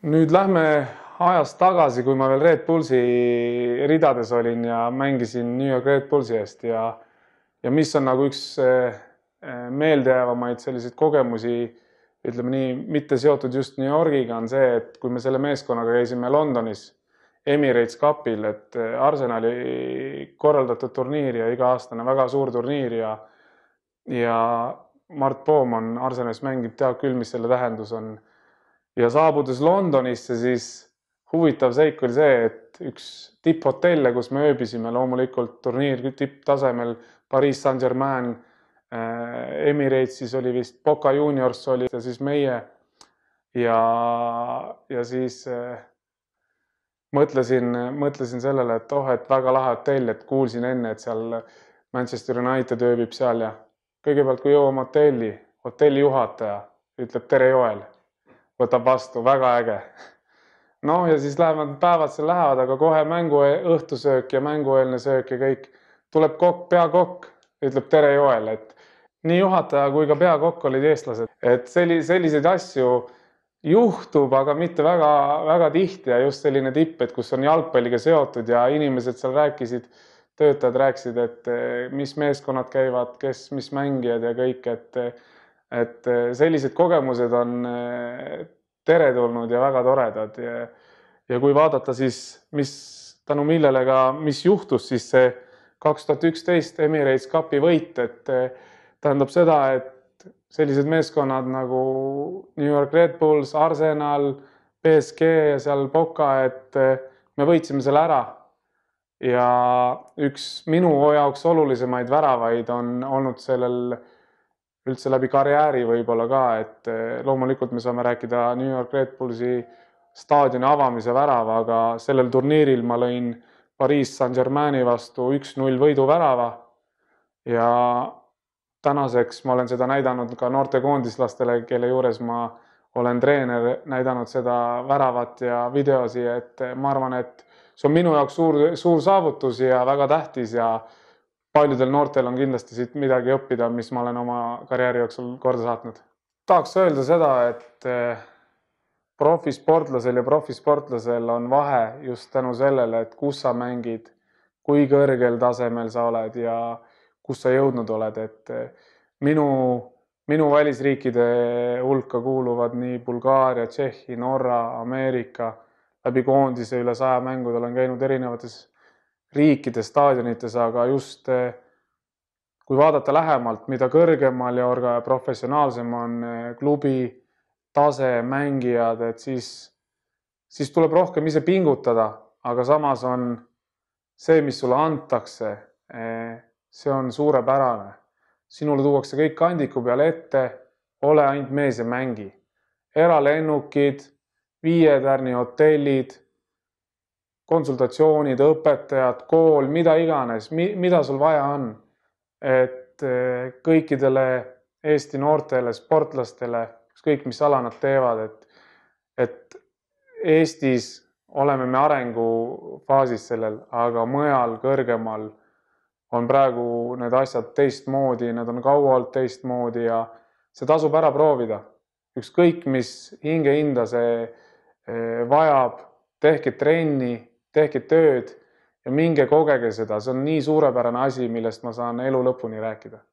nüüd lähme ajas tagasi, kui ma veel Red Bullsi ridades olin ja mängisin New York Red Bullsi eest ja ja mis on nagu üks eh, meeldejäävamaid selliseid kogemusi, ütleme nii, mitte seotud just New Yorgiga, on see, et kui me selle meeskonnaga käisime Londonis Emirates Cupil, et eh, Arsenali korraldatud turniir ja iga-aastane väga suur turniir ja ja Mart Poom on Arsenalis mängib, teab küll, mis selle tähendus on ja saabudes Londonisse, siis huvitav seik oli see, et üks tipphotelle, kus me ööbisime, loomulikult turniir tipptasemel, Pariis Saint-Germain, äh, Emirates'is oli vist, Boca Juniors oli ja siis meie. ja, ja siis äh, mõtlesin, mõtlesin sellele, et oh, et väga lahe hotell, et kuulsin enne, et seal Manchester United ööbib seal ja kõigepealt, kui jõuame hotelli, hotelli juhataja ütleb tere, Joel võtab vastu, väga äge. noh, ja siis lähevad päevad seal lähevad, aga kohe mängu e-, õhtusöök ja mängueelne söök ja kõik. tuleb kokk, peakokk, ütleb tere Joel, et nii juhataja kui ka peakokk olid eestlased, et selli-, selliseid asju juhtub, aga mitte väga-väga tihti ja just selline tipp, et kus on jalgpalliga seotud ja inimesed seal rääkisid, töötajad rääkisid, et eh, mis meeskonnad käivad, kes, mis mängijad ja kõik, et eh, et äh, sellised kogemused on äh, teretulnud ja väga toredad ja, ja kui vaadata siis, mis tänu millele ka, mis juhtus, siis see kaks tuhat üksteist Emirates Cupi võit, et äh, tähendab seda, et sellised meeskonnad nagu New York Red Bulls, Arsenal, BSG ja seal Boca, et me võitsime selle ära. ja üks minu jaoks olulisemaid väravaid on olnud sellel üldse läbi karjääri võib-olla ka, et eh, loomulikult me saame rääkida New York Red Bullsi staadioni avamise värava, aga sellel turniiril ma lõin Pariis Saint-Germaini vastu üks-null võiduvärava. ja tänaseks ma olen seda näidanud ka noortekoondislastele, kelle juures ma olen treener, näidanud seda väravat ja videosi, et ma arvan, et see on minu jaoks suur, suur saavutus ja väga tähtis ja paljudel noortel on kindlasti siit midagi õppida, mis ma olen oma karjääri jooksul korda saatnud. tahaks öelda seda, et eh, profisportlasel ja profisportlasel on vahe just tänu sellele, et kus sa mängid, kui kõrgel tasemel sa oled ja kus sa jõudnud oled, et eh, minu, minu välisriikide hulka kuuluvad nii Bulgaaria, Tšehhi, Norra, Ameerika, läbi koondise üle saja mängu olen käinud erinevates riikide staadionites, aga just eh, kui vaadata lähemalt, mida kõrgemal ja orga professionaalsem on eh, klubi tase, mängijad, et siis, siis tuleb rohkem ise pingutada, aga samas on see, mis sulle antakse, eh, see on suurepärane. sinule tuuakse kõik kandiku peale ette, ole ainult mees ja mängi. eralennukid, viie tärni hotellid konsultatsioonid, õpetajad, kool, mida iganes mi,, mida sul vaja on. et eh, kõikidele Eesti noortele, sportlastele, ükskõik mis ala nad teevad, et, et Eestis oleme me arengufaasis sellel, aga mujal kõrgemal on praegu need asjad teistmoodi, nad on kaua olnud teistmoodi ja see tasub ära proovida. ükskõik, mis hingehinda see eh, vajab, tehke trenni, tehke tööd ja minge kogege seda, see on nii suurepärane asi, millest ma saan elu lõpuni rääkida